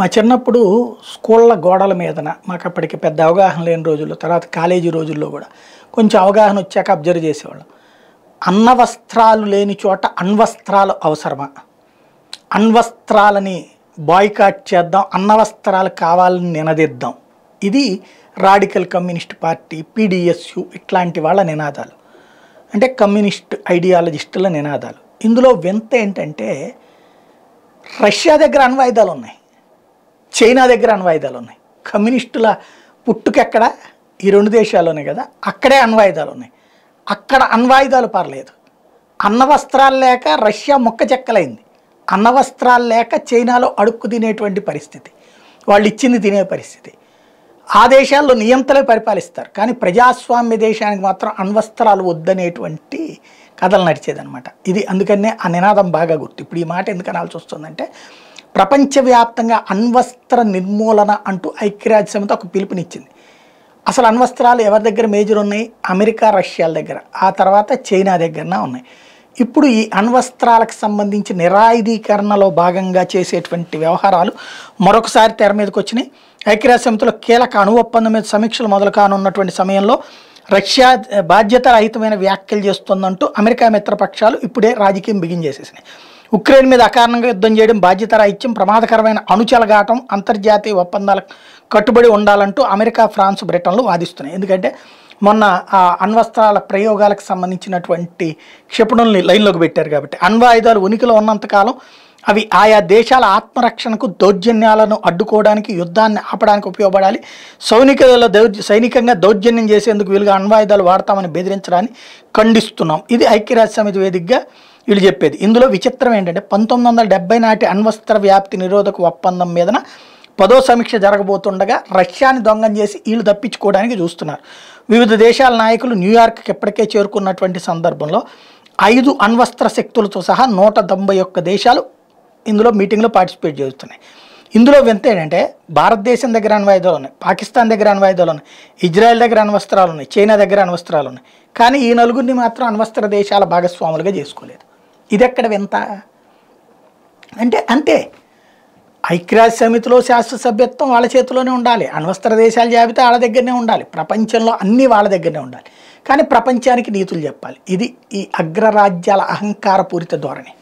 మా చిన్నప్పుడు స్కూళ్ళ గోడల మీదన మాకు అప్పటికి పెద్ద అవగాహన లేని రోజుల్లో తర్వాత కాలేజీ రోజుల్లో కూడా కొంచెం అవగాహన వచ్చాక అబ్జర్వ్ చేసేవాళ్ళం అన్నవస్త్రాలు లేని చోట అణ్వస్త్రాలు అవసరమా అణ్వస్త్రాలని బాయ్కాట్ చేద్దాం అన్నవస్త్రాలు కావాలని నినదిద్దాం ఇది రాడికల్ కమ్యూనిస్ట్ పార్టీ పీడిఎస్యు ఇట్లాంటి వాళ్ళ నినాదాలు అంటే కమ్యూనిస్ట్ ఐడియాలజిస్టుల నినాదాలు ఇందులో వింత ఏంటంటే రష్యా దగ్గర అణ్వాయుధాలు ఉన్నాయి చైనా దగ్గర అణ్వాయుధాలు ఉన్నాయి కమ్యూనిస్టుల పుట్టుకెక్కడ ఈ రెండు దేశాల్లోనే కదా అక్కడే అణ్వాయుధాలు ఉన్నాయి అక్కడ అణ్వాయుధాలు పర్లేదు అన్నవస్త్రాలు లేక రష్యా మొక్క చెక్కలైంది అన్నవస్త్రాలు లేక చైనాలో అడుక్కు తినేటువంటి పరిస్థితి వాళ్ళు ఇచ్చింది తినే పరిస్థితి ఆ దేశాల్లో నియంతలే పరిపాలిస్తారు కానీ ప్రజాస్వామ్య దేశానికి మాత్రం అణ్వస్త్రాలు వద్దనేటువంటి కథలు నడిచేదనమాట ఇది అందుకనే ఆ నినాదం బాగా గుర్తు ఇప్పుడు ఈ మాట ఎందుకు అనాల్సి వస్తుందంటే ప్రపంచవ్యాప్తంగా అణ్వస్త్ర నిర్మూలన అంటూ ఐక్యరాజ్య ఒక పిలుపునిచ్చింది అసలు అణ్వస్త్రాలు ఎవరి దగ్గర మేజర్ ఉన్నాయి అమెరికా రష్యాల దగ్గర ఆ తర్వాత చైనా దగ్గరన ఉన్నాయి ఇప్పుడు ఈ అణ్వస్త్రాలకు సంబంధించి నిరాయుధీకరణలో భాగంగా చేసేటువంటి వ్యవహారాలు మరొకసారి తెర మీదకి వచ్చినాయి ఐక్యరాజ్య సమితిలో కీలక అణు ఒప్పందం మీద సమీక్షలు మొదలు కానున్నటువంటి సమయంలో రష్యా బాధ్యత రహితమైన వ్యాఖ్యలు చేస్తుందంటూ అమెరికా మిత్రపక్షాలు ఇప్పుడే రాజకీయం బిగిన్ చేసేసినాయి ఉక్రెయిన్ మీద అకారణంగా యుద్ధం చేయడం బాధ్యత రాహిత్యం ప్రమాదకరమైన అణుచలగాటం అంతర్జాతీయ ఒప్పందాలకు కట్టుబడి ఉండాలంటూ అమెరికా ఫ్రాన్స్ బ్రిటన్లు వాదిస్తున్నాయి ఎందుకంటే మొన్న ఆ అణ్వస్త్రాల ప్రయోగాలకు సంబంధించినటువంటి క్షిపణుల్ని లైన్లోకి పెట్టారు కాబట్టి అణ్వాయుధాలు ఉనికిలో ఉన్నంతకాలం అవి ఆయా దేశాల ఆత్మరక్షణకు దౌర్జన్యాలను అడ్డుకోవడానికి యుద్ధాన్ని ఆపడానికి ఉపయోగపడాలి సైనికులలో దౌర్జ సైనికంగా దౌర్జన్యం చేసేందుకు వీలుగా అణ్వాయుధాలు వాడతామని బెదిరించడాన్ని ఖండిస్తున్నాం ఇది ఐక్యరాజ్య సమితి వేదికగా వీళ్ళు చెప్పేది ఇందులో విచిత్రం ఏంటంటే పంతొమ్మిది వందల డెబ్బై నాటి అణ్వస్త్ర వ్యాప్తి నిరోధక ఒప్పందం మీదన పదో సమీక్ష జరగబోతుండగా రష్యాని దొంగం చేసి వీళ్ళు తప్పించుకోవడానికి చూస్తున్నారు వివిధ దేశాల నాయకులు న్యూయార్క్కి ఇప్పటికే చేరుకున్నటువంటి సందర్భంలో ఐదు అణ్వస్త్ర శక్తులతో సహా నూట తొంభై ఒక్క దేశాలు ఇందులో మీటింగ్లో పార్టిసిపేట్ చేస్తున్నాయి ఇందులో వింత ఏంటంటే భారతదేశం దగ్గర అణు వాయిదాలు ఉన్నాయి పాకిస్తాన్ దగ్గర అణు వాయిదాలు ఉన్నాయి ఇజ్రాయెల్ దగ్గర అణ్వస్త్రాలు ఉన్నాయి చైనా దగ్గర అణవస్త్రాలు ఉన్నాయి కానీ ఈ నలుగురిని మాత్రం అణ్వస్త్ర దేశాల భాగస్వాములుగా చేసుకోలేదు ఇది ఎక్కడ వింత అంటే అంతే ఐక్యరాజ్య సమితిలో శాస్త్ర సభ్యత్వం వాళ్ళ చేతిలోనే ఉండాలి అణ్వస్త్ర దేశాల జాబితా వాళ్ళ దగ్గరనే ఉండాలి ప్రపంచంలో అన్నీ వాళ్ళ దగ్గరనే ఉండాలి కానీ ప్రపంచానికి నీతులు చెప్పాలి ఇది ఈ అగ్రరాజ్యాల అహంకారపూరిత ధోరణి